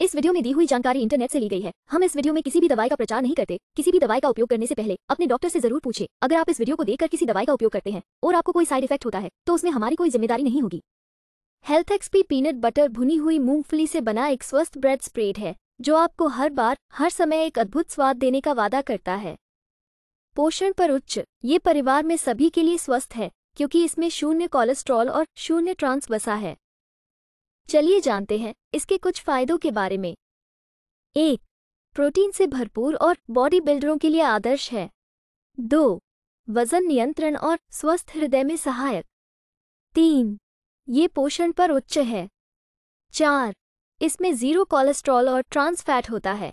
इस वीडियो में दी हुई जानकारी इंटरनेट से ली गई है हम इस वीडियो में किसी भी दवाई का प्रचार नहीं करते किसी भी दवाई का उपयोग करने से पहले अपने डॉक्टर से जरूर पूछे अगर आप इस वीडियो को देखकर किसी दवाई का उपयोग करते हैं और आपको कोई साइड इफेक्ट होता है तो उसमें हमारी कोई जिम्मेदारी नहीं होगी हेल्थ एक्सपी पीनट बटर भुनी हुई मूंगफली से बना एक स्वस्थ ब्रेड स्प्रेड है जो आपको हर बार हर समय एक अद्भुत स्वाद देने का वादा करता है पोषण पर उच्च ये परिवार में सभी के लिए स्वस्थ है क्योंकि इसमें शून्य कोलेस्ट्रॉल और शून्य ट्रांस बसा है चलिए जानते हैं इसके कुछ फायदों के बारे में एक प्रोटीन से भरपूर और बॉडी बिल्डरों के लिए आदर्श है दो वजन नियंत्रण और स्वस्थ हृदय में सहायक तीन ये पोषण पर उच्च है चार इसमें जीरो कोलेस्ट्रॉल और ट्रांस फैट होता है